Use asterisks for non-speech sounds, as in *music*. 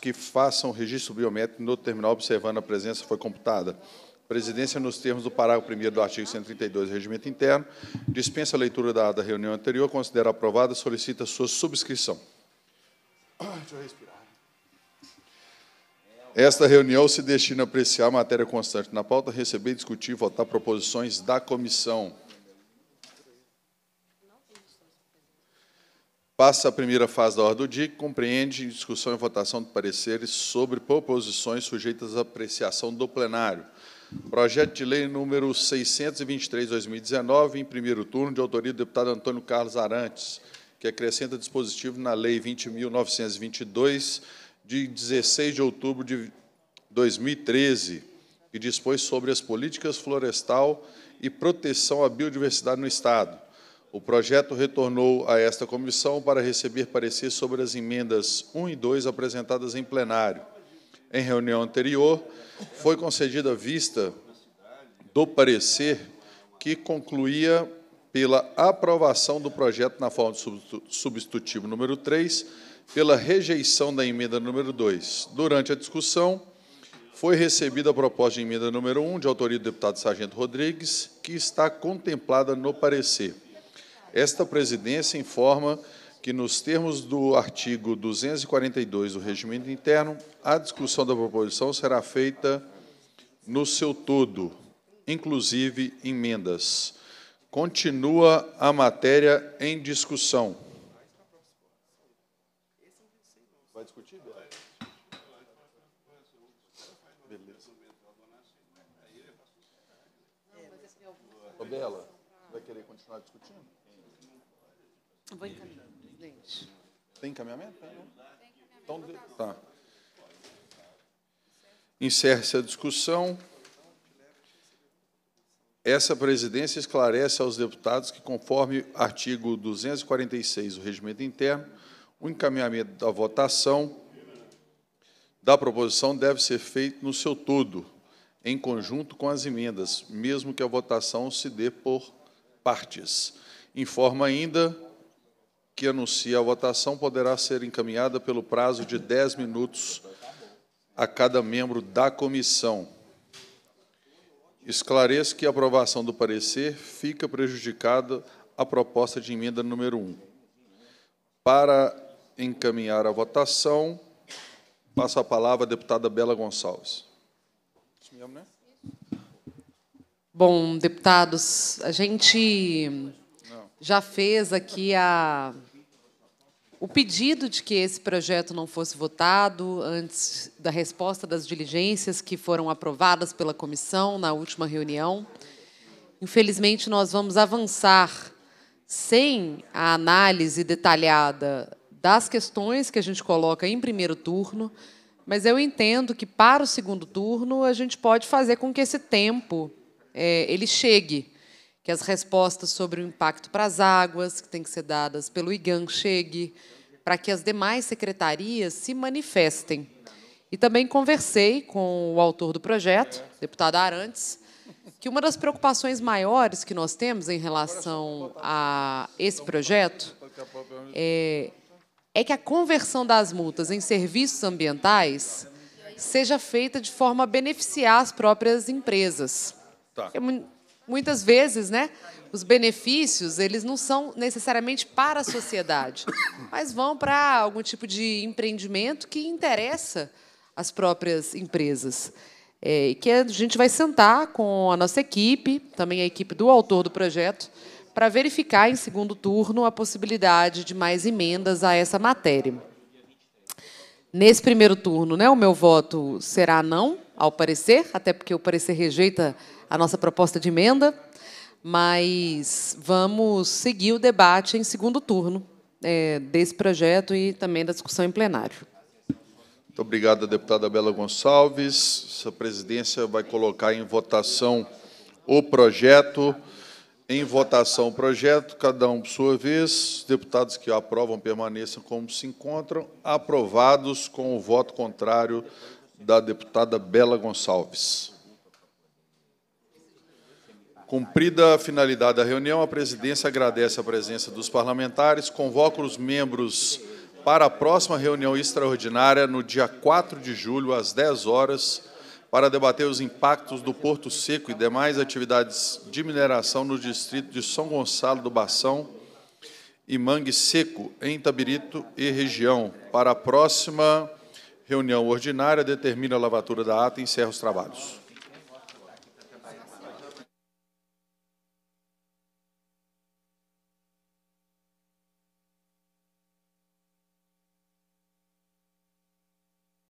que façam registro biométrico no terminal observando a presença foi computada. Presidência, nos termos do parágrafo 1 do artigo 132 do Regimento Interno, dispensa a leitura da, da reunião anterior, considera aprovada, solicita sua subscrição. Deixa eu respirar. Esta reunião se destina a apreciar a matéria constante na pauta, receber, discutir e votar proposições da comissão. Passa a primeira fase da ordem do dia, que compreende discussão e votação de pareceres sobre proposições sujeitas à apreciação do plenário. Projeto de lei número 623-2019, em primeiro turno, de autoria do deputado Antônio Carlos Arantes, que acrescenta dispositivo na Lei 20.922, de 16 de outubro de 2013, que dispõe sobre as políticas florestal e proteção à biodiversidade no Estado o projeto retornou a esta comissão para receber parecer sobre as emendas 1 e 2 apresentadas em plenário. Em reunião anterior, foi concedida vista do parecer que concluía pela aprovação do projeto na forma de substitutivo número 3, pela rejeição da emenda número 2. Durante a discussão, foi recebida a proposta de emenda número 1, de autoria do deputado Sargento Rodrigues, que está contemplada no parecer. Esta presidência informa que, nos termos do artigo 242 do Regimento Interno, a discussão da proposição será feita no seu todo, inclusive emendas. Continua a matéria em discussão. Vai discutir? Beleza. Ô, Bela. Vai querer continuar discutindo? Vou encaminhar, presidente. Tem encaminhamento? Tem, né? Então, tá. Encerre-se a discussão. Essa presidência esclarece aos deputados que, conforme artigo 246 do regimento interno, o encaminhamento da votação da proposição deve ser feito no seu todo, em conjunto com as emendas, mesmo que a votação se dê por partes. Informa ainda que anuncia a votação poderá ser encaminhada pelo prazo de 10 minutos a cada membro da comissão. Esclareço que a aprovação do parecer fica prejudicada a proposta de emenda número 1. Para encaminhar a votação, passo a palavra à deputada Bela Gonçalves. Isso mesmo, né? Bom, deputados, a gente já fez aqui a, o pedido de que esse projeto não fosse votado antes da resposta das diligências que foram aprovadas pela comissão na última reunião. Infelizmente, nós vamos avançar sem a análise detalhada das questões que a gente coloca em primeiro turno, mas eu entendo que, para o segundo turno, a gente pode fazer com que esse tempo é, ele chegue, que as respostas sobre o impacto para as águas, que têm que ser dadas pelo IGAN, chegue, para que as demais secretarias se manifestem. E também conversei com o autor do projeto, deputado Arantes, que uma das preocupações maiores que nós temos em relação a esse projeto é, é que a conversão das multas em serviços ambientais seja feita de forma a beneficiar as próprias empresas. Tá. Muitas vezes, né, os benefícios eles não são necessariamente para a sociedade, *coughs* mas vão para algum tipo de empreendimento que interessa as próprias empresas. É, que a gente vai sentar com a nossa equipe, também a equipe do autor do projeto, para verificar em segundo turno a possibilidade de mais emendas a essa matéria. Nesse primeiro turno, né, o meu voto será não, ao parecer, até porque o parecer rejeita a nossa proposta de emenda, mas vamos seguir o debate em segundo turno é, desse projeto e também da discussão em plenário. Muito obrigado, deputada Bela Gonçalves. A presidência vai colocar em votação o projeto. Em votação o projeto, cada um por sua vez. Os deputados que aprovam permaneçam como se encontram. Aprovados com o voto contrário da deputada Bela Gonçalves. Cumprida a finalidade da reunião, a presidência agradece a presença dos parlamentares, convoca os membros para a próxima reunião extraordinária no dia 4 de julho, às 10 horas para debater os impactos do Porto Seco e demais atividades de mineração no distrito de São Gonçalo do Bação e Mangue Seco, em Tabirito e região. Para a próxima reunião ordinária, determina a lavatura da ata e encerra os trabalhos.